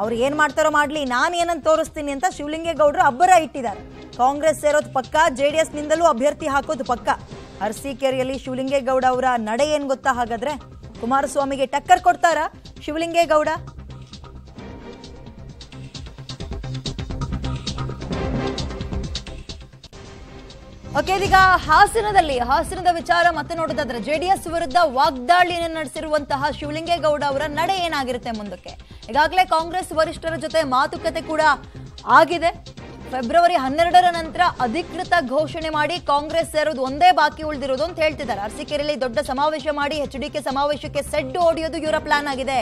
ಅವ್ರು ಏನ್ ಮಾಡ್ತಾರೋ ಮಾಡ್ಲಿ ನಾನು ಏನಂತ ತೋರಿಸ್ತೀನಿ ಅಂತ ಶಿವಲಿಂಗೇಗೌಡರು ಅಬ್ಬರ ಇಟ್ಟಿದ್ದಾರೆ ಕಾಂಗ್ರೆಸ್ ಸೇರೋದು ಪಕ್ಕ ಜೆ ಡಿ ನಿಂದಲೂ ಅಭ್ಯರ್ಥಿ ಹಾಕೋದು ಪಕ್ಕ ಅರಸೀಕೆರೆಯಲ್ಲಿ ಶಿವಲಿಂಗೇಗೌಡ ಅವರ ನಡೆ ಏನ್ ಗೊತ್ತಾ ಹಾಗಾದ್ರೆ ಕುಮಾರಸ್ವಾಮಿಗೆ ಟಕ್ಕರ್ ಕೊಡ್ತಾರಾ ಶಿವಲಿಂಗೇಗೌಡ ಓಕೆ ಇದೀಗ ಹಾಸನದಲ್ಲಿ ಹಾಸನದ ವಿಚಾರ ಮತ್ತೆ ನೋಡೋದಾದ್ರೆ ಜೆಡಿಎಸ್ ವಿರುದ್ಧ ವಾಗ್ದಾಳಿಯನ್ನು ನಡೆಸಿರುವಂತಹ ಶಿವಲಿಂಗೇಗೌಡ ಅವರ ನಡೆ ಏನಾಗಿರುತ್ತೆ ಮುಂದಕ್ಕೆ ಈಗಾಗಲೇ ಕಾಂಗ್ರೆಸ್ ವರಿಷ್ಠರ ಜೊತೆ ಮಾತುಕತೆ ಕೂಡ ಆಗಿದೆ ಫೆಬ್ರವರಿ ಹನ್ನೆರಡರ ನಂತರ ಅಧಿಕೃತ ಘೋಷಣೆ ಮಾಡಿ ಕಾಂಗ್ರೆಸ್ ಸೇರೋದು ಒಂದೇ ಬಾಕಿ ಉಳಿದಿರೋದು ಅಂತ ಹೇಳ್ತಿದ್ದಾರೆ ಅರಸಿಕೆರೆಯಲ್ಲಿ ದೊಡ್ಡ ಸಮಾವೇಶ ಮಾಡಿ ಎಚ್ ಡಿ ಕೆ ಸಮಾವೇಶಕ್ಕೆ ಸೆಡ್ಡು ಓಡಿಯೋದು ಇವರ ಪ್ಲಾನ್ ಆಗಿದೆ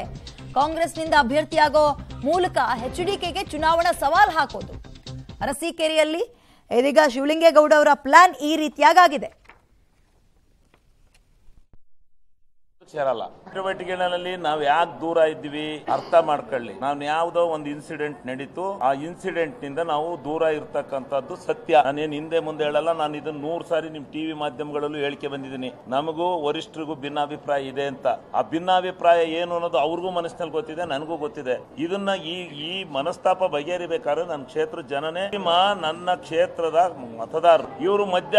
ಕಾಂಗ್ರೆಸ್ನಿಂದ ಅಭ್ಯರ್ಥಿಯಾಗೋ ಮೂಲಕ ಎಚ್ ಡಿ ಕೆಗೆ ಚುನಾವಣಾ ಸವಾಲ್ ಹಾಕೋದು ಅರಸೀಕೆರೆಯಲ್ಲಿ ಇದೀಗ ಶಿವಲಿಂಗೇಗೌಡ ಅವರ ಪ್ಲಾನ್ ಈ ರೀತಿಯಾಗಿದೆ ಸೇರಲ್ಲ ಚಟುವಟಿಕೆಗಳಲ್ಲಿ ನಾವು ಯಾಕೆ ದೂರ ಇದ್ವಿ ಅರ್ಥ ಮಾಡ್ಕೊಳ್ಳಿ ನಾವು ಯಾವ್ದೋ ಒಂದು ಇನ್ಸಿಡೆಂಟ್ ನಡೀತು ಆ ಇನ್ಸಿಡೆಂಟ್ ನಿಂದ ನಾವು ದೂರ ಇರ್ತಕ್ಕಂಥದ್ದು ಸತ್ಯ ನಾನೇನು ಹಿಂದೆ ಮುಂದೆ ಹೇಳಲ್ಲ ನಾನು ಇದನ್ನ ನೂರು ಸಾರಿ ನಿಮ್ ಟಿವಿ ಮಾಧ್ಯಮಗಳಲ್ಲೂ ಹೇಳಿಕೆ ಬಂದಿದ್ದೀನಿ ನಮಗೂ ವರಿಷ್ಠರಿಗೂ ಭಿನ್ನಾಭಿಪ್ರಾಯ ಇದೆ ಅಂತ ಆ ಭಿನ್ನಾಭಿಪ್ರಾಯ ಏನು ಅನ್ನೋದು ಅವ್ರಿಗೂ ಮನಸ್ಸಿನಲ್ಲಿ ಗೊತ್ತಿದೆ ನನಗೂ ಗೊತ್ತಿದೆ ಇದನ್ನ ಈ ಈ ಮನಸ್ತಾಪ ಬಗೆಹರಿಬೇಕಾದ್ರೆ ನನ್ನ ಕ್ಷೇತ್ರ ಜನನೇ ನಿಮ್ಮ ನನ್ನ ಕ್ಷೇತ್ರದ ಮತದಾರರು ಇವರು ಮಧ್ಯ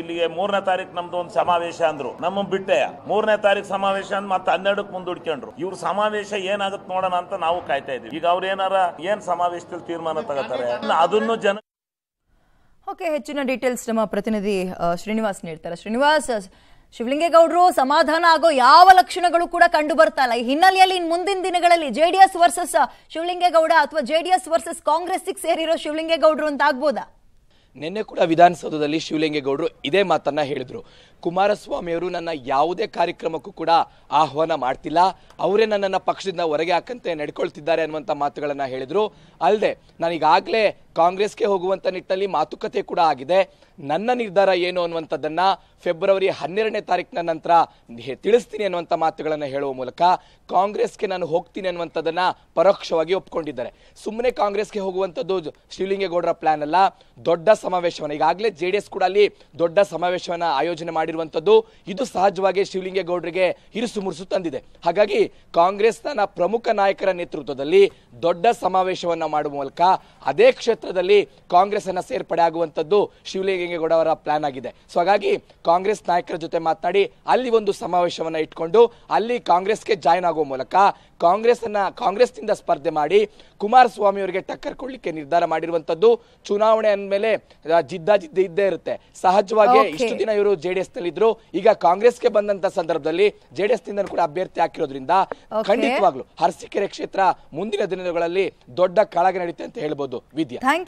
ಇಲ್ಲಿಗೆ ಮೂರನೇ ತಾರೀಕು ನಮ್ದು ಒಂದು ಸಮಾವೇಶ ಅಂದ್ರು ನಮ್ಮ ಬಿಟ್ಟೆ ಮೂರನೇ ತಾರೀಕು ಸಮಾವೇಶ ಅಂದ್ ಮತ್ತೆ ಹನ್ನೆರಡಕ್ಕೆ ಮುಂದೂಡ್ಕೊಂಡ್ರು ಇವ್ರ ಸಮಾವೇಶ ಏನಾಗುತ್ತೆ ನೋಡೋಣ ಅಂತ ನಾವು ಕಾಯ್ತಾ ಇದೀವಿ ಈಗ ಅವ್ರ ಏನಾರ ಏನ್ ಸಮಾವೇಶದಲ್ಲಿ ತೀರ್ಮಾನ ತಗೋತಾರೆ ಅದನ್ನು ಜನ ಓಕೆ ಹೆಚ್ಚಿನ ಡೀಟೇಲ್ಸ್ ನಮ್ಮ ಪ್ರತಿನಿಧಿ ಶ್ರೀನಿವಾಸ್ ನೀಡ್ತಾರೆ ಶ್ರೀನಿವಾಸ್ ಶಿವಲಿಂಗೇಗೌಡರು ಸಮಾಧಾನ ಆಗೋ ಯಾವ ಲಕ್ಷಣಗಳು ಕೂಡ ಕಂಡು ಬರ್ತಾ ಇಲ್ಲ ಈ ಹಿನ್ನೆಲೆಯಲ್ಲಿ ಇನ್ ಮುಂದಿನ ದಿನಗಳಲ್ಲಿ ಜೆಡಿಎಸ್ ವರ್ಸಸ್ ಶಿವಲಿಂಗೇಗೌಡ ಅಥವಾ ಜೆಡಿಎಸ್ ವರ್ಸಸ್ ಕಾಂಗ್ರೆಸ್ ಸೇರಿರೋ ಶಿವಲಿಂಗೇಗೌಡರು ಅಂತ ಆಗ್ಬೋದಾ ನಿನ್ನೆ ಕೂಡ ವಿಧಾನಸೌಧದಲ್ಲಿ ಶಿವಲಿಂಗೇಗೌಡರು ಇದೇ ಮಾತನ್ನ ಹೇಳಿದರು ಕುಮಾರಸ್ವಾಮಿಯವರು ನನ್ನ ಯಾವುದೇ ಕಾರ್ಯಕ್ರಮಕ್ಕೂ ಕೂಡ ಆಹ್ವಾನ ಮಾಡ್ತಿಲ್ಲ ಅವರೇ ನನ್ನನ್ನು ಪಕ್ಷದಿಂದ ಹೊರಗೆ ಹಾಕಂತೆ ನಡ್ಕೊಳ್ತಿದ್ದಾರೆ ಅನ್ನುವಂಥ ಮಾತುಗಳನ್ನು ಹೇಳಿದರು ಅಲ್ಲದೆ ನಾನೀಗಾಗಲೇ ಕಾಂಗ್ರೆಸ್ಗೆ ಹೋಗುವಂಥ ನಿಟ್ಟಿನಲ್ಲಿ ಮಾತುಕತೆ ಕೂಡ ಆಗಿದೆ ನನ್ನ ನಿರ್ಧಾರ ಏನು ಅನ್ನುವಂಥದ್ದನ್ನು ಫೆಬ್ರವರಿ ಹನ್ನೆರಡನೇ ತಾರೀಕಿನ ನಂತರ ತಿಳಿಸ್ತೀನಿ ಅನ್ನುವಂಥ ಮಾತುಗಳನ್ನು ಹೇಳುವ ಮೂಲಕ ಕಾಂಗ್ರೆಸ್ಗೆ ನಾನು ಹೋಗ್ತೀನಿ ಅನ್ನುವಂಥದ್ದನ್ನು ಪರೋಕ್ಷವಾಗಿ ಒಪ್ಕೊಂಡಿದ್ದಾರೆ ಸುಮ್ಮನೆ ಕಾಂಗ್ರೆಸ್ಗೆ ಹೋಗುವಂಥದ್ದು ಶ್ರೀಲಿಂಗೇಗೌಡರ ಪ್ಲಾನ್ ಅಲ್ಲ ದೊಡ್ಡ ಸಮಾವೇಶವನ್ನು ಈಗಾಗಲೇ ಜೆ ಡಿ ಕೂಡ ಅಲ್ಲಿ ದೊಡ್ಡ ಸಮಾವೇಶವನ್ನು ಆಯೋಜನೆ ಮಾಡಿರುವಂಥದ್ದು ಇದು ಸಹಜವಾಗಿ ಶಿವಲಿಂಗೇಗೌಡರಿಗೆ ಇರಿಸು ಮುರುಸು ತಂದಿದೆ ಹಾಗಾಗಿ ಕಾಂಗ್ರೆಸ್ನ ಪ್ರಮುಖ ನಾಯಕರ ನೇತೃತ್ವದಲ್ಲಿ ದೊಡ್ಡ ಸಮಾವೇಶವನ್ನು ಮಾಡುವ ಮೂಲಕ ಅದೇ ಕ್ಷೇತ್ರ ಕ್ಷೇತ್ರದಲ್ಲಿ ಕಾಂಗ್ರೆಸ್ ಅನ್ನ ಸೇರ್ಪಡೆ ಆಗುವಂತದ್ದು ಶಿವಲಿಂಗೇಗೌಡ ಅವರ ಪ್ಲಾನ್ ಆಗಿದೆ ಸೊ ಹಾಗಾಗಿ ಕಾಂಗ್ರೆಸ್ ನಾಯಕರ ಜೊತೆ ಮಾತನಾಡಿ ಅಲ್ಲಿ ಒಂದು ಸಮಾವೇಶವನ್ನ ಇಟ್ಕೊಂಡು ಅಲ್ಲಿ ಕಾಂಗ್ರೆಸ್ಗೆ ಜಾಯ್ನ್ ಆಗುವ ಮೂಲಕ ಕಾಂಗ್ರೆಸ್ ಕಾಂಗ್ರೆಸ್ ಕಾಂಗ್ರೆಸ್ನಿಂದ ಸ್ಪರ್ಧೆ ಮಾಡಿ ಕುಮಾರಸ್ವಾಮಿ ಅವರಿಗೆ ಟಕ್ಕರ್ ಕೊಡ್ಲಿಕ್ಕೆ ನಿರ್ಧಾರ ಮಾಡಿರುವಂತದ್ದು ಚುನಾವಣೆ ಅಂದಮೇಲೆ ಜಿದ್ದಾಜಿದ್ದೆ ಇದ್ದೇ ಇರುತ್ತೆ ಸಹಜವಾಗಿ ಇಷ್ಟು ದಿನ ಇವರು ಜೆಡಿಎಸ್ ಇದ್ರು ಈಗ ಕಾಂಗ್ರೆಸ್ಗೆ ಬಂದಂತ ಸಂದರ್ಭದಲ್ಲಿ ಜೆಡಿಎಸ್ ನಿಂದ ಕೂಡ ಅಭ್ಯರ್ಥಿ ಹಾಕಿರೋದ್ರಿಂದ ಖಂಡಿತವಾಗ್ಲು ಹರಸಿಕೆರೆ ಕ್ಷೇತ್ರ ಮುಂದಿನ ದಿನಗಳಲ್ಲಿ ದೊಡ್ಡ ಕಳಗ ನಡೆಯುತ್ತೆ ಅಂತ ಹೇಳ್ಬೋದು ವಿದ್ಯಾ